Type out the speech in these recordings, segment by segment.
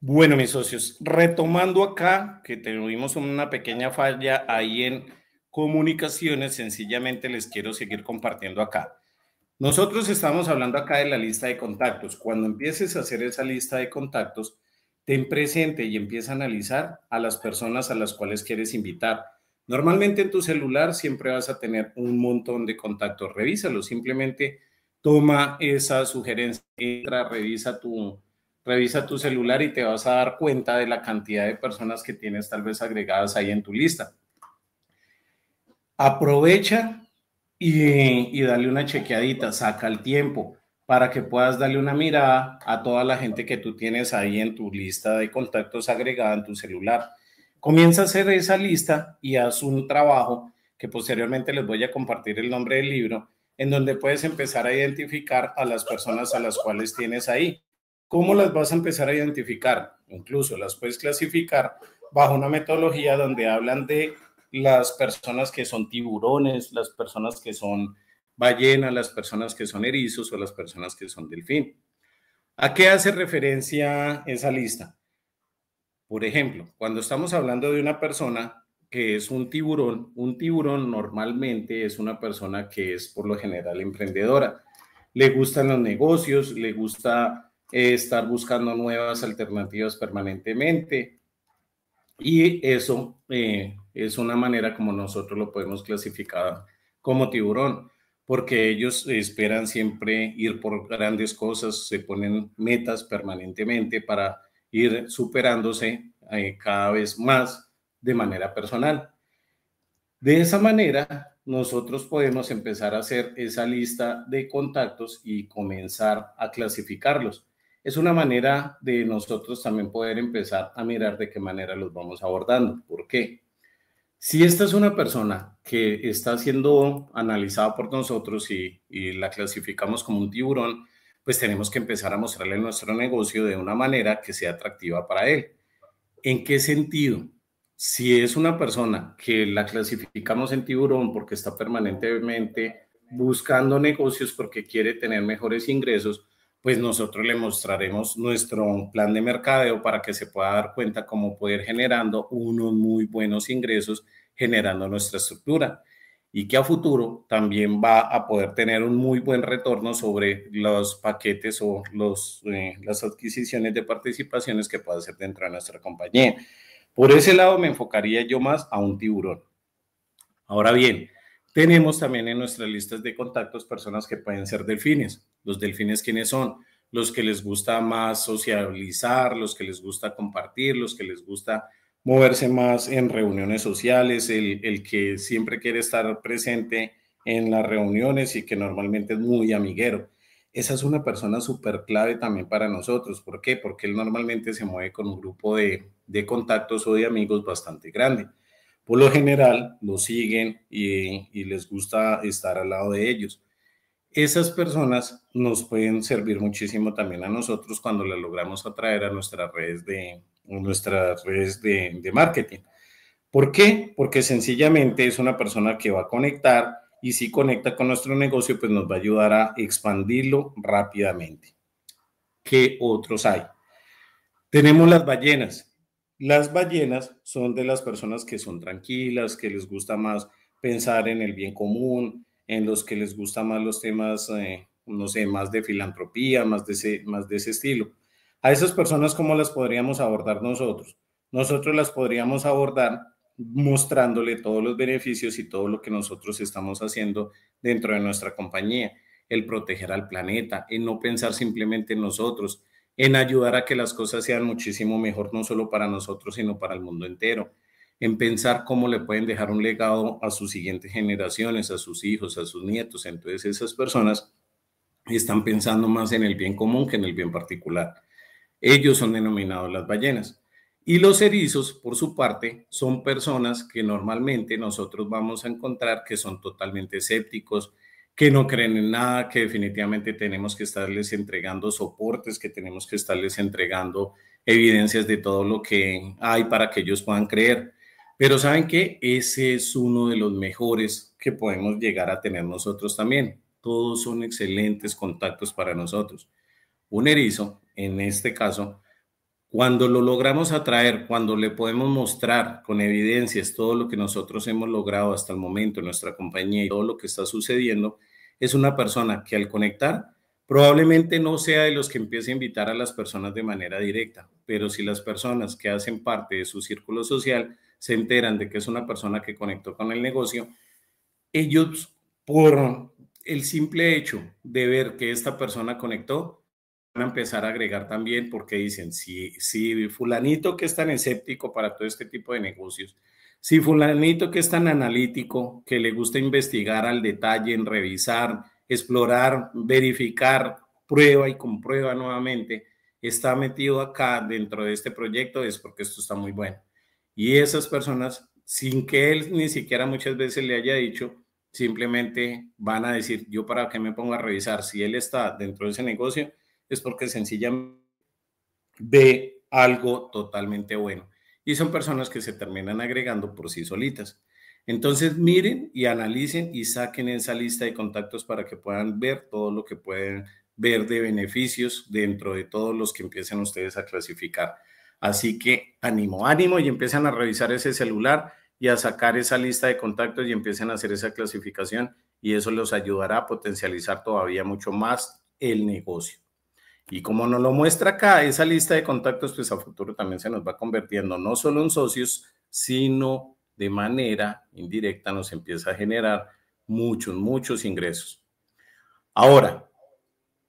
Bueno, mis socios, retomando acá, que tuvimos una pequeña falla ahí en comunicaciones, sencillamente les quiero seguir compartiendo acá. Nosotros estamos hablando acá de la lista de contactos. Cuando empieces a hacer esa lista de contactos, ten presente y empieza a analizar a las personas a las cuales quieres invitar. Normalmente en tu celular siempre vas a tener un montón de contactos. Revísalo, simplemente toma esa sugerencia, entra, revisa tu Revisa tu celular y te vas a dar cuenta de la cantidad de personas que tienes tal vez agregadas ahí en tu lista. Aprovecha y, y dale una chequeadita, saca el tiempo para que puedas darle una mirada a toda la gente que tú tienes ahí en tu lista de contactos agregada en tu celular. Comienza a hacer esa lista y haz un trabajo que posteriormente les voy a compartir el nombre del libro, en donde puedes empezar a identificar a las personas a las cuales tienes ahí. ¿Cómo las vas a empezar a identificar? Incluso las puedes clasificar bajo una metodología donde hablan de las personas que son tiburones, las personas que son ballenas, las personas que son erizos o las personas que son delfín. ¿A qué hace referencia esa lista? Por ejemplo, cuando estamos hablando de una persona que es un tiburón, un tiburón normalmente es una persona que es por lo general emprendedora. Le gustan los negocios, le gusta estar buscando nuevas alternativas permanentemente. Y eso eh, es una manera como nosotros lo podemos clasificar como tiburón, porque ellos esperan siempre ir por grandes cosas, se ponen metas permanentemente para ir superándose eh, cada vez más de manera personal. De esa manera, nosotros podemos empezar a hacer esa lista de contactos y comenzar a clasificarlos es una manera de nosotros también poder empezar a mirar de qué manera los vamos abordando. ¿Por qué? Si esta es una persona que está siendo analizada por nosotros y, la clasificamos como un tiburón, pues tenemos que empezar a mostrarle nuestro negocio de una manera que sea atractiva para él. ¿En qué sentido? Si es una persona que la clasificamos en tiburón porque está permanentemente buscando negocios porque quiere tener mejores ingresos, pues nosotros le mostraremos nuestro plan de mercadeo para que se pueda dar cuenta cómo poder generando unos muy buenos ingresos generando nuestra estructura y que a futuro también va a poder tener un muy buen retorno sobre los paquetes o los, eh, las adquisiciones de participaciones que pueda hacer dentro de nuestra compañía. Por ese lado me enfocaría yo más a un tiburón. Ahora bien, tenemos también en nuestras listas de contactos personas que pueden ser delfines. ¿Los delfines quiénes son? Los que les gusta más socializar, los que les gusta compartir, los que les gusta moverse más en reuniones sociales, el, que siempre quiere estar presente en las reuniones y que normalmente es muy amiguero. Esa es una persona súper clave también para nosotros. ¿Por qué? Porque él normalmente se mueve con un grupo de contactos o de amigos bastante grande por lo general lo siguen y, les gusta estar al lado de ellos. Esas personas nos pueden servir muchísimo también a nosotros cuando las logramos atraer a nuestras redes de, de marketing. ¿Por qué? Porque sencillamente es una persona que va a conectar y si conecta con nuestro negocio, pues nos va a ayudar a expandirlo rápidamente. ¿Qué otros hay? Tenemos las ballenas las ballenas son de las personas que son tranquilas, que les gusta más pensar en el bien común, en los que les gusta más los temas, eh, no sé, más de filantropía, más de, más de ese estilo. A esas personas, ¿cómo las podríamos abordar nosotros? Nosotros las podríamos abordar mostrándole todos los beneficios y todo lo que nosotros estamos haciendo dentro de nuestra compañía, el proteger al planeta, el no pensar simplemente en nosotros, en ayudar a que las cosas sean muchísimo mejor, no solo para nosotros, sino para el mundo entero, en pensar cómo le pueden dejar un legado a sus siguientes generaciones, a sus hijos, a sus nietos. Entonces esas personas están pensando más en el bien común que en el bien particular. Ellos son denominados las ballenas. Y los erizos, por su parte, son personas que normalmente nosotros vamos a encontrar que son totalmente escépticos, que no creen en nada, que definitivamente tenemos que estarles entregando soportes, que tenemos que estarles entregando evidencias de todo lo que hay para que ellos puedan creer. Pero saben que ese es uno de los mejores que podemos llegar a tener nosotros también. Todos son excelentes contactos para nosotros. Un erizo, en este caso, cuando lo logramos atraer, cuando le podemos mostrar con evidencias todo lo que nosotros hemos logrado hasta el momento en nuestra compañía y todo lo que está sucediendo, es una persona que al conectar probablemente no sea de los que empiece a invitar a las personas de manera directa, pero si las personas que hacen parte de su círculo social se enteran de que es una persona que conectó con el negocio, ellos por el simple hecho de ver que esta persona conectó, van a empezar a agregar también porque dicen, si, si fulanito que es tan escéptico para todo este tipo de negocios si fulanito que es tan analítico, que le gusta investigar al detalle, en revisar, explorar, verificar, prueba y comprueba nuevamente, está metido acá dentro de este proyecto, es porque esto está muy bueno. Y esas personas, sin que él ni siquiera muchas veces le haya dicho, simplemente van a decir, yo para qué me pongo a revisar, si él está dentro de ese negocio, es porque sencillamente ve algo totalmente bueno y son personas que se terminan agregando por sí solitas. Entonces miren y analicen y saquen esa lista de contactos para que puedan ver todo lo que pueden ver de beneficios dentro de todos los que empiecen ustedes a clasificar. Así que ánimo, ánimo y empiezan a revisar ese celular y a sacar esa lista de contactos y empiecen a hacer esa clasificación y eso los ayudará a potencializar todavía mucho más el negocio. Y como nos lo muestra acá, esa lista de contactos, pues a futuro también se nos va convirtiendo no solo en socios, sino de manera indirecta nos empieza a generar muchos, muchos ingresos. Ahora,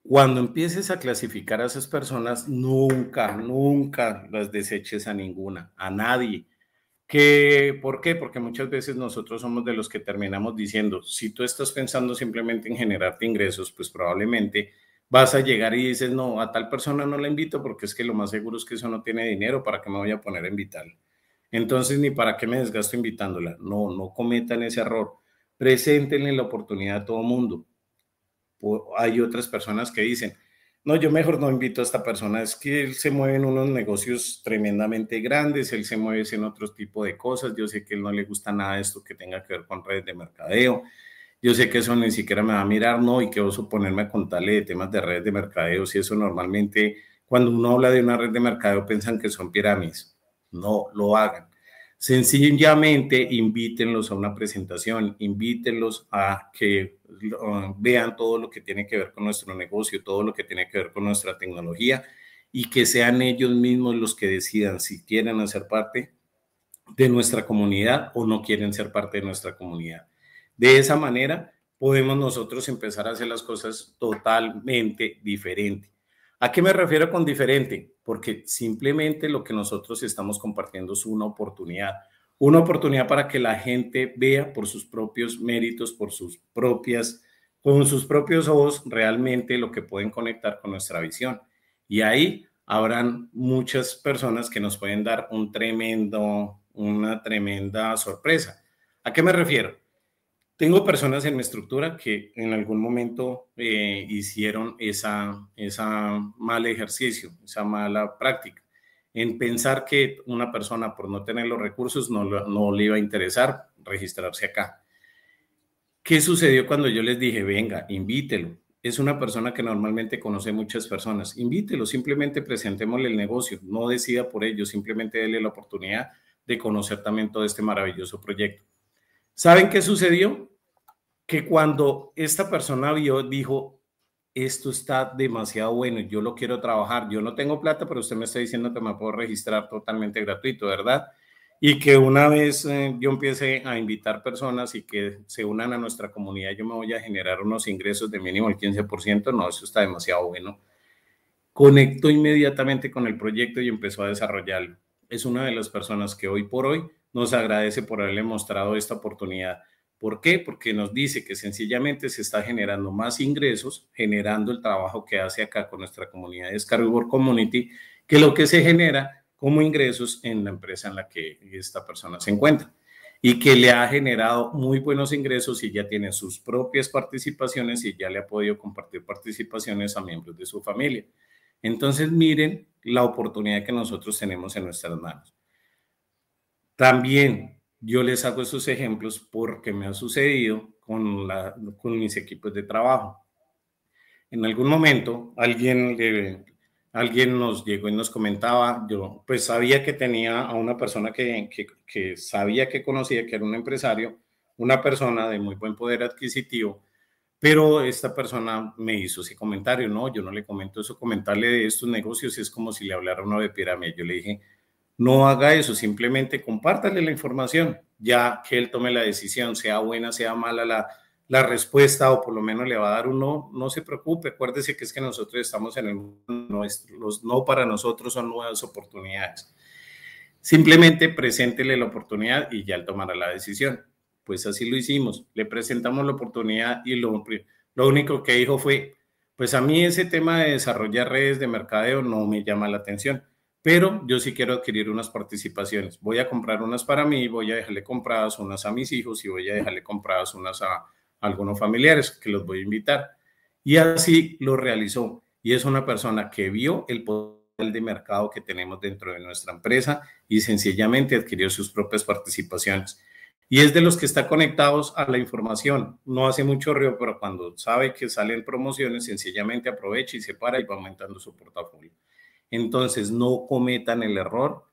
cuando empieces a clasificar a esas personas, nunca, nunca las deseches a ninguna, a nadie. ¿Qué, ¿Por qué? Porque muchas veces nosotros somos de los que terminamos diciendo, si tú estás pensando simplemente en generarte ingresos, pues probablemente vas a llegar y dices, no, a tal persona no la invito porque es que lo más seguro es que eso no tiene dinero, ¿para que me voy a poner a invitarla? Entonces, ni para qué me desgasto invitándola. No, no cometan ese error. Preséntenle la oportunidad a todo mundo. hay otras personas que dicen, no, yo mejor no invito a esta persona, es que él se mueve en unos negocios tremendamente grandes, él se mueve en otro tipo de cosas, yo sé que él no le gusta nada esto que tenga que ver con redes de mercadeo, yo sé que eso ni siquiera me va a mirar, no, y que oso ponerme a contarle de temas de redes de mercadeo, si eso normalmente, cuando uno habla de una red de mercadeo, piensan que son pirámides. No lo hagan. Sencillamente invítenlos a una presentación, invítenlos a que vean todo lo que tiene que ver con nuestro negocio, todo lo que tiene que ver con nuestra tecnología y que sean ellos mismos los que decidan si quieren hacer parte de nuestra comunidad o no quieren ser parte de nuestra comunidad. De esa manera podemos nosotros empezar a hacer las cosas totalmente diferente. ¿A qué me refiero con diferente? Porque simplemente lo que nosotros estamos compartiendo es una oportunidad, una oportunidad para que la gente vea por sus propios méritos, por sus propias, con sus propios ojos realmente lo que pueden conectar con nuestra visión. Y ahí habrán muchas personas que nos pueden dar un tremendo, una tremenda sorpresa. ¿A qué me refiero? Tengo personas en mi estructura que en algún momento eh, hicieron esa, esa mal ejercicio, esa mala práctica, en pensar que una persona por no tener los recursos no, no le iba a interesar registrarse acá. ¿Qué sucedió cuando yo les dije, venga, invítelo? Es una persona que normalmente conoce muchas personas. Invítelo, simplemente presentémosle el negocio, no decida por ello, simplemente déle la oportunidad de conocer también todo este maravilloso proyecto ¿Saben qué sucedió? Que cuando esta persona vio, dijo, esto está demasiado bueno, yo lo quiero trabajar, yo no tengo plata, pero usted me está diciendo que me puedo registrar totalmente gratuito, ¿verdad? Y que una vez eh, yo empiece a invitar personas y que se unan a nuestra comunidad, yo me voy a generar unos ingresos de mínimo el 15%, no, eso está demasiado bueno. Conectó inmediatamente con el proyecto y empezó a desarrollarlo. Es una de las personas que hoy por hoy nos agradece por haberle mostrado esta oportunidad. ¿Por qué? Porque nos dice que sencillamente se está generando más ingresos, generando el trabajo que hace acá con nuestra comunidad de Scarborough Community, que lo que se genera como ingresos en la empresa en la que esta persona se encuentra y que le ha generado muy buenos ingresos y ya tiene sus propias participaciones y ya le ha podido compartir participaciones a miembros de su familia. Entonces miren la oportunidad que nosotros tenemos en nuestras manos. También yo les hago esos ejemplos porque me ha sucedido con, con mis equipos de trabajo. En algún momento alguien, alguien nos llegó y nos comentaba, yo pues sabía que tenía a una persona que, que sabía que conocía, que era un empresario, una persona de muy buen poder adquisitivo, pero esta persona me hizo ese comentario, no, yo no le comento eso, comentarle de estos negocios es como si le hablara uno de pirámide. Yo le dije, no haga eso, simplemente compártale la información, ya que él tome la decisión, sea buena, sea mala la, respuesta o por lo menos le va a dar un no, no se preocupe, acuérdese que es que nosotros estamos en el nuestro, los no para nosotros son nuevas oportunidades. Simplemente preséntele la oportunidad y ya él tomará la decisión. Pues así lo hicimos, le presentamos la oportunidad y lo, lo único que dijo fue, pues a mí ese tema de desarrollar redes de mercadeo no me llama la atención pero yo sí quiero adquirir unas participaciones. Voy a comprar unas para mí, voy a dejarle compradas unas a mis hijos y voy a dejarle compradas unas a, algunos familiares que los voy a invitar. Y así lo realizó. Y es una persona que vio el poder de mercado que tenemos dentro de nuestra empresa y sencillamente adquirió sus propias participaciones. Y es de los que está conectados a la información. No hace mucho río, pero cuando sabe que salen promociones, sencillamente aprovecha y se para y va aumentando su portafolio. Entonces, no cometan el error